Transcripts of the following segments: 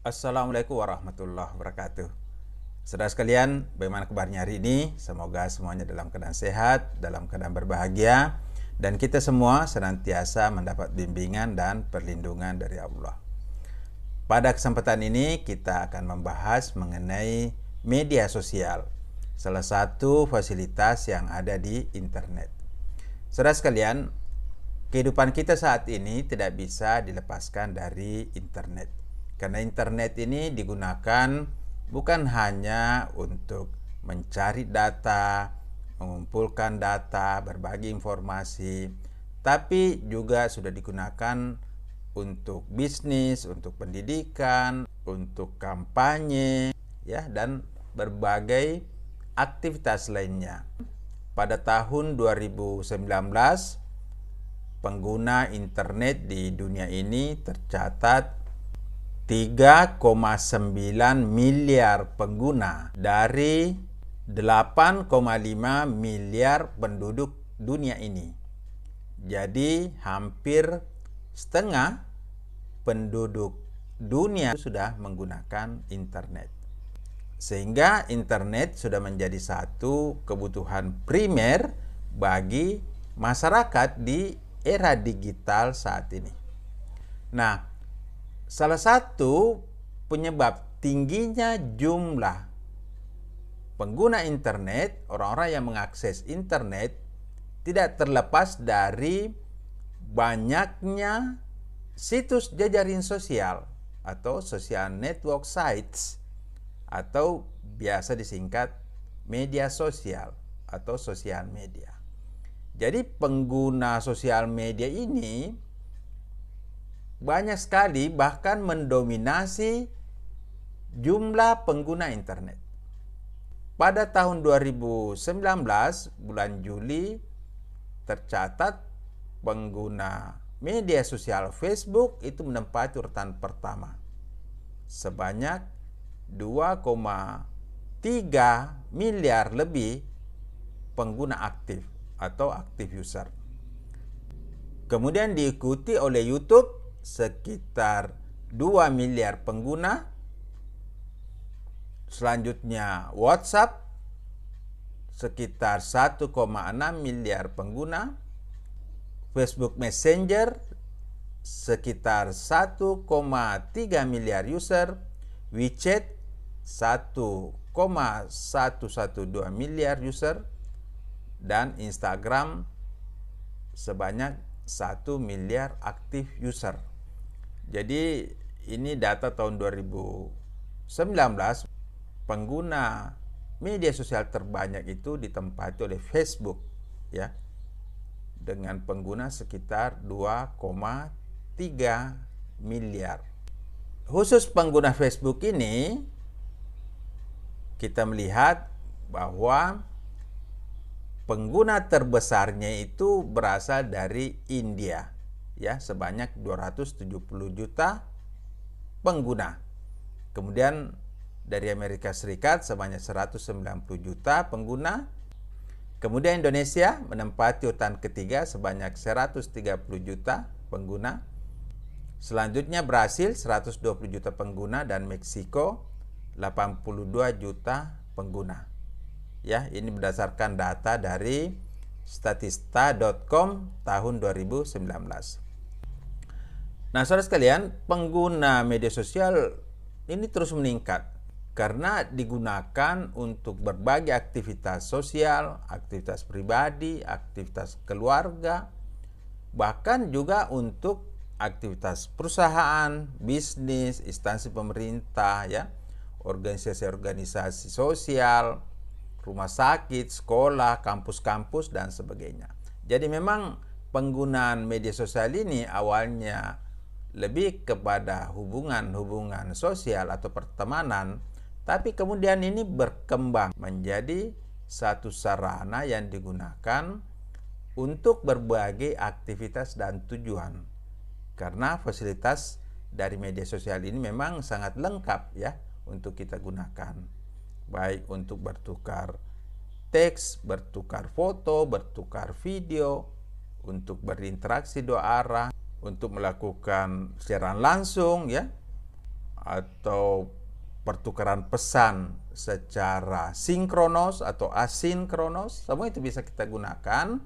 Assalamualaikum warahmatullahi wabarakatuh. Saudara sekalian, bagaimana kabarnya hari ini? Semoga semuanya dalam keadaan sehat, dalam keadaan berbahagia, dan kita semua senantiasa mendapat bimbingan dan perlindungan dari Allah. Pada kesempatan ini, kita akan membahas mengenai media sosial, salah satu fasilitas yang ada di internet. Saudara sekalian, kehidupan kita saat ini tidak bisa dilepaskan dari internet karena internet ini digunakan bukan hanya untuk mencari data, mengumpulkan data, berbagi informasi, tapi juga sudah digunakan untuk bisnis, untuk pendidikan, untuk kampanye, ya dan berbagai aktivitas lainnya. Pada tahun 2019, pengguna internet di dunia ini tercatat 3,9 miliar pengguna dari 8,5 miliar penduduk dunia ini. Jadi hampir setengah penduduk dunia sudah menggunakan internet. Sehingga internet sudah menjadi satu kebutuhan primer bagi masyarakat di era digital saat ini. Nah, salah satu penyebab tingginya jumlah pengguna internet, orang-orang yang mengakses internet tidak terlepas dari banyaknya situs jejaring sosial atau social network sites atau biasa disingkat media sosial atau sosial media. Jadi pengguna sosial media ini banyak sekali bahkan mendominasi jumlah pengguna internet. Pada tahun 2019 bulan Juli tercatat pengguna media sosial Facebook itu menempati urutan pertama sebanyak 2,3 miliar lebih pengguna aktif atau aktif user. Kemudian diikuti oleh YouTube sekitar 2 miliar pengguna. Selanjutnya WhatsApp sekitar 1,6 miliar pengguna. Facebook Messenger sekitar 1,3 miliar user. WeChat 1,112 miliar user dan Instagram sebanyak 1 miliar aktif user. Jadi ini data tahun 2019 pengguna media sosial terbanyak itu ditempati oleh Facebook ya dengan pengguna sekitar 2,3 miliar. Khusus pengguna Facebook ini kita melihat bahwa pengguna terbesarnya itu berasal dari India ya sebanyak 270 juta pengguna. Kemudian dari Amerika Serikat sebanyak 190 juta pengguna. Kemudian Indonesia menempati urutan ketiga sebanyak 130 juta pengguna. Selanjutnya Brasil 120 juta pengguna dan Meksiko 82 juta pengguna. Ya, ini berdasarkan data dari statista.com tahun 2019. Nah, saudara sekalian, pengguna media sosial ini terus meningkat karena digunakan untuk berbagai aktivitas sosial, aktivitas pribadi, aktivitas keluarga, bahkan juga untuk aktivitas perusahaan, bisnis, instansi pemerintah ya, organisasi-organisasi sosial, rumah sakit, sekolah, kampus-kampus dan sebagainya. Jadi memang penggunaan media sosial ini awalnya lebih kepada hubungan-hubungan sosial atau pertemanan, tapi kemudian ini berkembang menjadi satu sarana yang digunakan untuk berbagai aktivitas dan tujuan. Karena fasilitas dari media sosial ini memang sangat lengkap ya untuk kita gunakan. Baik untuk bertukar teks, bertukar foto, bertukar video, untuk berinteraksi dua arah, untuk melakukan siaran langsung ya atau pertukaran pesan secara sinkronos atau asinkronos semua itu bisa kita gunakan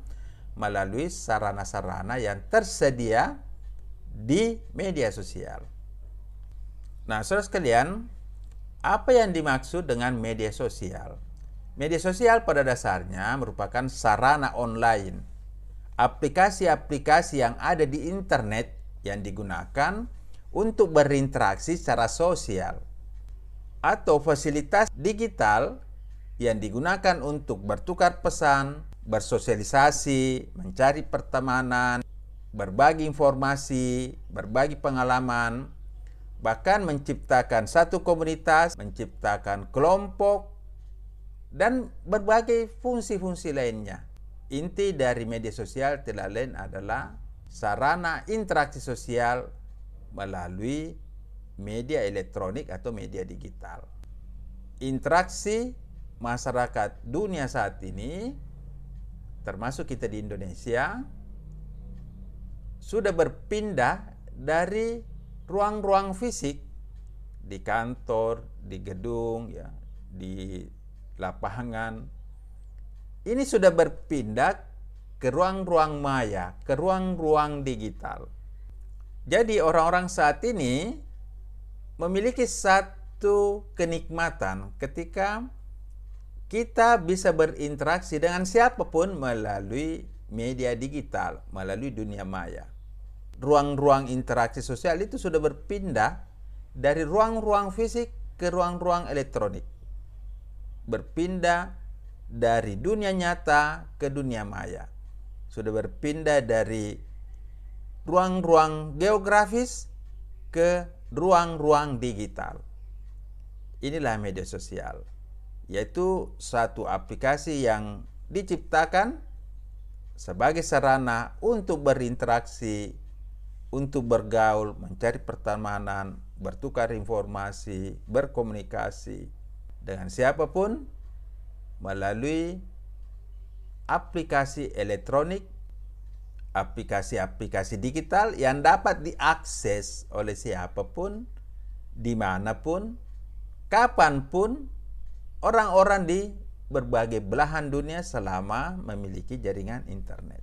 melalui sarana-sarana yang tersedia di media sosial. Nah, saudara sekalian, apa yang dimaksud dengan media sosial? Media sosial pada dasarnya merupakan sarana online aplikasi-aplikasi yang ada di internet yang digunakan untuk berinteraksi secara sosial atau fasilitas digital yang digunakan untuk bertukar pesan, bersosialisasi, mencari pertemanan, berbagi informasi, berbagi pengalaman, bahkan menciptakan satu komunitas, menciptakan kelompok, dan berbagai fungsi-fungsi lainnya inti dari media sosial tidak lain adalah sarana interaksi sosial melalui media elektronik atau media digital. Interaksi masyarakat dunia saat ini, termasuk kita di Indonesia, sudah berpindah dari ruang-ruang fisik di kantor, di gedung, ya, di lapangan, ini sudah berpindah ke ruang-ruang maya, ke ruang-ruang digital. Jadi orang-orang saat ini memiliki satu kenikmatan ketika kita bisa berinteraksi dengan siapapun melalui media digital, melalui dunia maya. Ruang-ruang interaksi sosial itu sudah berpindah dari ruang-ruang fisik ke ruang-ruang elektronik. Berpindah dari dunia nyata ke dunia maya. Sudah berpindah dari ruang-ruang geografis ke ruang-ruang digital. Inilah media sosial, yaitu satu aplikasi yang diciptakan sebagai sarana untuk berinteraksi, untuk bergaul, mencari pertemanan, bertukar informasi, berkomunikasi dengan siapapun melalui aplikasi elektronik, aplikasi-aplikasi digital yang dapat diakses oleh siapapun, dimanapun, kapanpun, orang-orang di berbagai belahan dunia selama memiliki jaringan internet.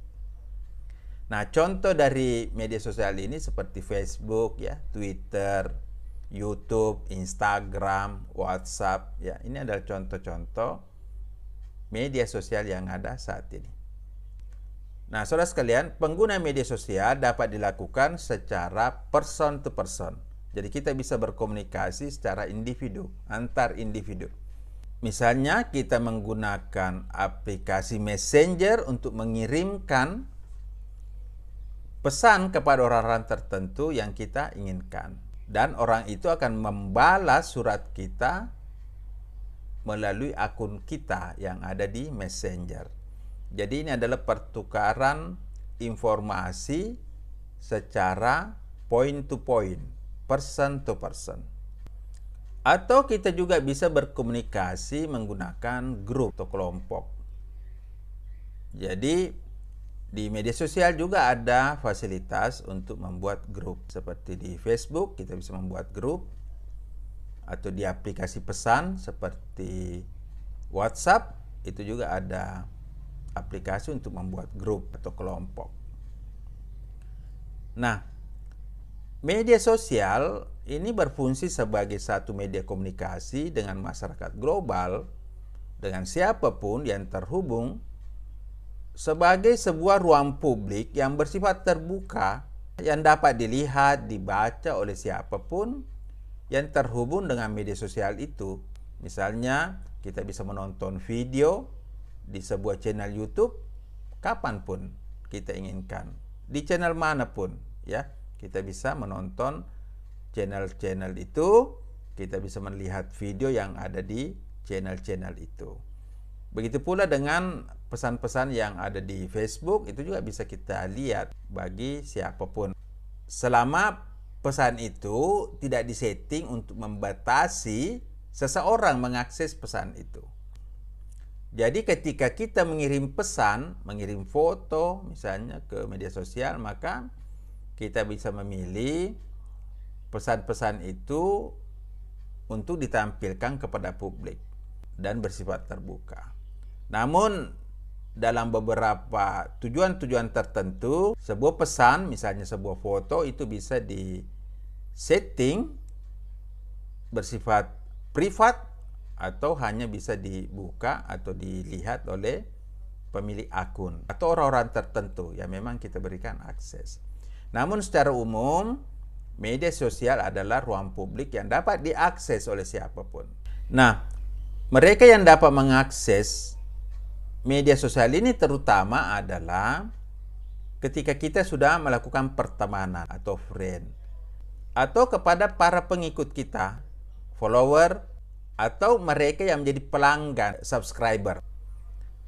Nah, contoh dari media sosial ini seperti Facebook ya, Twitter, YouTube, Instagram, WhatsApp ya. Ini adalah contoh-contoh media sosial yang ada saat ini. Nah, saudara sekalian, pengguna media sosial dapat dilakukan secara person to person. Jadi kita bisa berkomunikasi secara individu, antar individu. Misalnya kita menggunakan aplikasi Messenger untuk mengirimkan pesan kepada orang-orang tertentu yang kita inginkan. Dan orang itu akan membalas surat kita melalui akun kita yang ada di Messenger. Jadi ini adalah pertukaran informasi secara point to point, person to person. Atau kita juga bisa berkomunikasi menggunakan grup atau kelompok. Jadi di media sosial juga ada fasilitas untuk membuat grup. Seperti di Facebook kita bisa membuat grup, atau di aplikasi pesan seperti WhatsApp itu juga ada aplikasi untuk membuat grup atau kelompok. Nah, media sosial ini berfungsi sebagai satu media komunikasi dengan masyarakat global dengan siapapun yang terhubung sebagai sebuah ruang publik yang bersifat terbuka yang dapat dilihat, dibaca oleh siapapun yang terhubung dengan media sosial itu. Misalnya, kita bisa menonton video di sebuah channel YouTube kapan pun kita inginkan. Di channel manapun, ya, kita bisa menonton channel-channel itu, kita bisa melihat video yang ada di channel-channel itu. Begitu pula dengan pesan-pesan yang ada di Facebook, itu juga bisa kita lihat bagi siapapun. Selama pesan itu tidak disetting untuk membatasi seseorang mengakses pesan itu. Jadi ketika kita mengirim pesan, mengirim foto misalnya ke media sosial, maka kita bisa memilih pesan-pesan itu untuk ditampilkan kepada publik dan bersifat terbuka. Namun dalam beberapa tujuan-tujuan tertentu sebuah pesan misalnya sebuah foto itu bisa di setting bersifat privat atau hanya bisa dibuka atau dilihat oleh pemilik akun atau orang-orang tertentu yang memang kita berikan akses. Namun secara umum media sosial adalah ruang publik yang dapat diakses oleh siapapun. Nah, mereka yang dapat mengakses media sosial ini terutama adalah ketika kita sudah melakukan pertemanan atau friend atau kepada para pengikut kita, follower atau mereka yang menjadi pelanggan subscriber.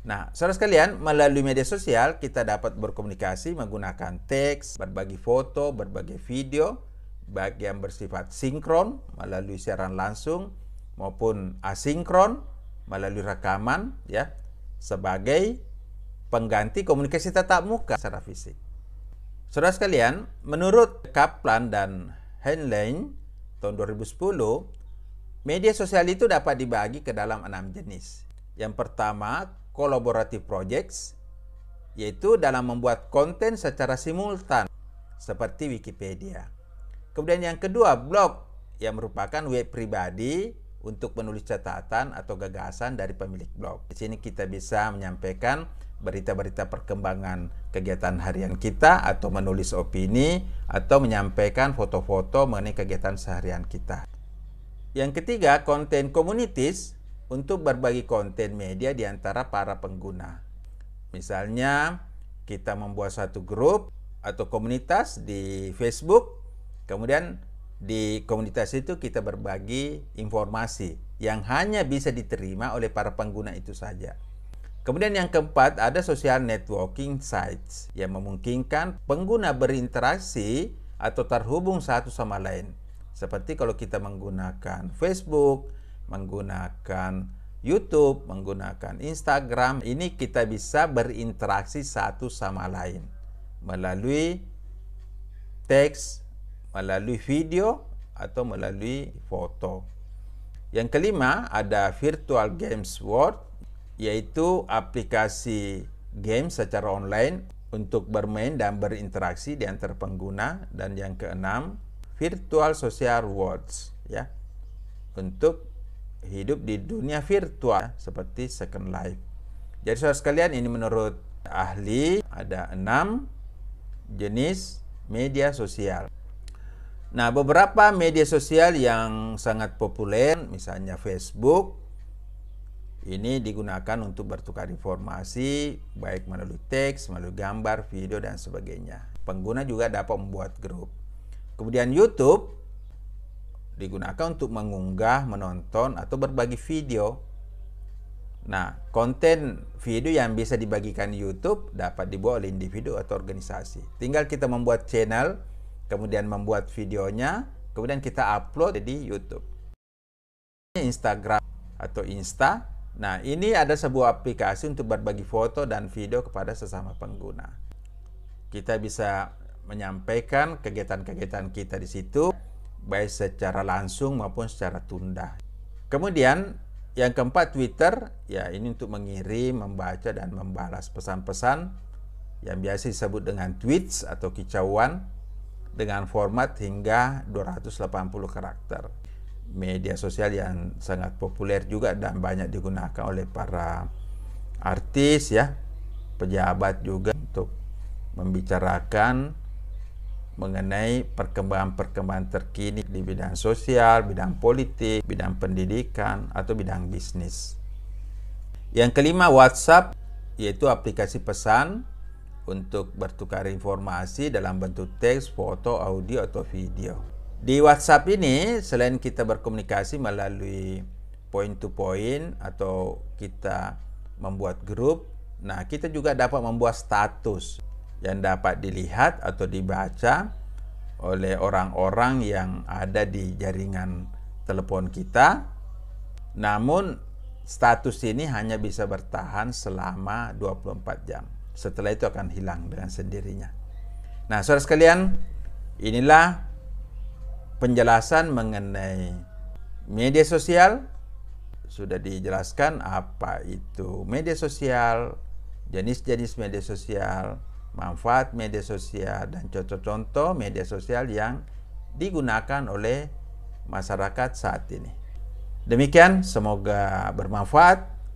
Nah, saudara sekalian, melalui media sosial kita dapat berkomunikasi menggunakan teks, berbagi foto, berbagi video, baik yang bersifat sinkron melalui siaran langsung maupun asinkron melalui rekaman ya sebagai pengganti komunikasi tatap muka secara fisik. Saudara sekalian, menurut Kaplan dan Henlein tahun 2010, media sosial itu dapat dibagi ke dalam enam jenis. Yang pertama, collaborative projects, yaitu dalam membuat konten secara simultan, seperti Wikipedia. Kemudian yang kedua, blog, yang merupakan web pribadi untuk menulis catatan atau gagasan dari pemilik blog. Di sini kita bisa menyampaikan berita-berita perkembangan kegiatan harian kita atau menulis opini atau menyampaikan foto-foto mengenai kegiatan seharian kita. Yang ketiga, konten komunitas untuk berbagi konten media di antara para pengguna. Misalnya, kita membuat satu grup atau komunitas di Facebook, kemudian di komunitas itu kita berbagi informasi yang hanya bisa diterima oleh para pengguna itu saja. Kemudian yang keempat ada social networking sites yang memungkinkan pengguna berinteraksi atau terhubung satu sama lain. Seperti kalau kita menggunakan Facebook, menggunakan YouTube, menggunakan Instagram, ini kita bisa berinteraksi satu sama lain melalui teks melalui video atau melalui foto. Yang kelima ada Virtual Games World yaitu aplikasi game secara online untuk bermain dan berinteraksi di antar pengguna dan yang keenam Virtual Social Worlds ya untuk hidup di dunia virtual seperti Second Life. Jadi saudara sekalian ini menurut ahli ada enam jenis media sosial. Nah, beberapa media sosial yang sangat populer, misalnya Facebook, ini digunakan untuk bertukar informasi, baik melalui teks, melalui gambar, video, dan sebagainya. Pengguna juga dapat membuat grup. Kemudian YouTube digunakan untuk mengunggah, menonton, atau berbagi video. Nah, konten video yang bisa dibagikan YouTube dapat dibuat oleh individu atau organisasi. Tinggal kita membuat channel, kemudian membuat videonya, kemudian kita upload di YouTube. Instagram atau Insta. Nah, ini ada sebuah aplikasi untuk berbagi foto dan video kepada sesama pengguna. Kita bisa menyampaikan kegiatan-kegiatan kita di situ baik secara langsung maupun secara tunda. Kemudian yang keempat Twitter, ya ini untuk mengirim, membaca dan membalas pesan-pesan yang biasa disebut dengan tweets atau kicauan dengan format hingga 280 karakter. Media sosial yang sangat populer juga dan banyak digunakan oleh para artis ya, pejabat juga untuk membicarakan mengenai perkembangan-perkembangan terkini di bidang sosial, bidang politik, bidang pendidikan, atau bidang bisnis. Yang kelima, WhatsApp, yaitu aplikasi pesan untuk bertukar informasi dalam bentuk teks, foto, audio, atau video. Di WhatsApp ini, selain kita berkomunikasi melalui point to point atau kita membuat grup, nah kita juga dapat membuat status yang dapat dilihat atau dibaca oleh orang-orang yang ada di jaringan telepon kita. Namun status ini hanya bisa bertahan selama 24 jam setelah itu akan hilang dengan sendirinya. Nah, saudara sekalian, inilah penjelasan mengenai media sosial. Sudah dijelaskan apa itu media sosial, jenis-jenis media sosial, manfaat media sosial, dan contoh-contoh media sosial yang digunakan oleh masyarakat saat ini. Demikian, semoga bermanfaat.